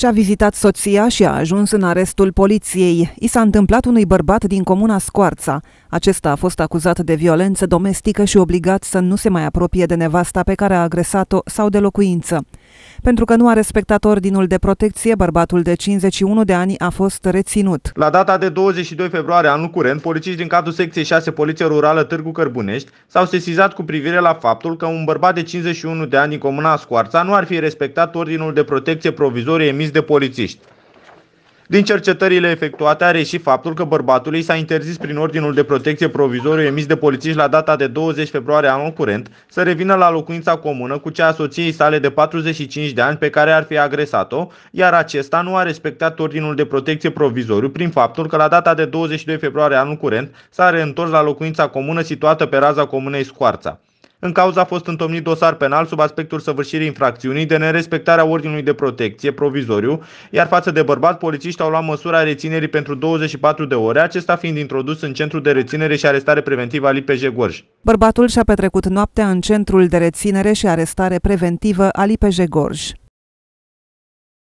Și-a vizitat soția și a ajuns în arestul poliției. I s-a întâmplat unui bărbat din comuna Scoarța. Acesta a fost acuzat de violență domestică și obligat să nu se mai apropie de nevasta pe care a agresat-o sau de locuință. Pentru că nu a respectat ordinul de protecție, bărbatul de 51 de ani a fost reținut. La data de 22 februarie anul curent, polițiști din cadrul secției 6 Poliție Rurală Târgu Cărbunești s-au sesizat cu privire la faptul că un bărbat de 51 de ani din comuna Scoarța nu ar fi respectat ordinul de protecție provizorie emis de polițiști. Din cercetările efectuate are și faptul că bărbatului s-a interzis prin ordinul de protecție provizoriu emis de polițiști la data de 20 februarie anul curent să revină la locuința comună cu cea a soției sale de 45 de ani pe care ar fi agresat-o, iar acesta nu a respectat ordinul de protecție provizoriu prin faptul că la data de 22 februarie anul curent s-a reîntors la locuința comună situată pe raza comunei Scoarța. În cauză a fost întomnit dosar penal sub aspectul săvârșirii infracțiunii de nerespectarea ordinului de protecție provizoriu, iar față de bărbat, polițiști au luat măsura reținerii pentru 24 de ore, acesta fiind introdus în centru de reținere și arestare preventivă al IPJ Gorj. Bărbatul și-a petrecut noaptea în centrul de reținere și arestare preventivă al IPJ Gorj.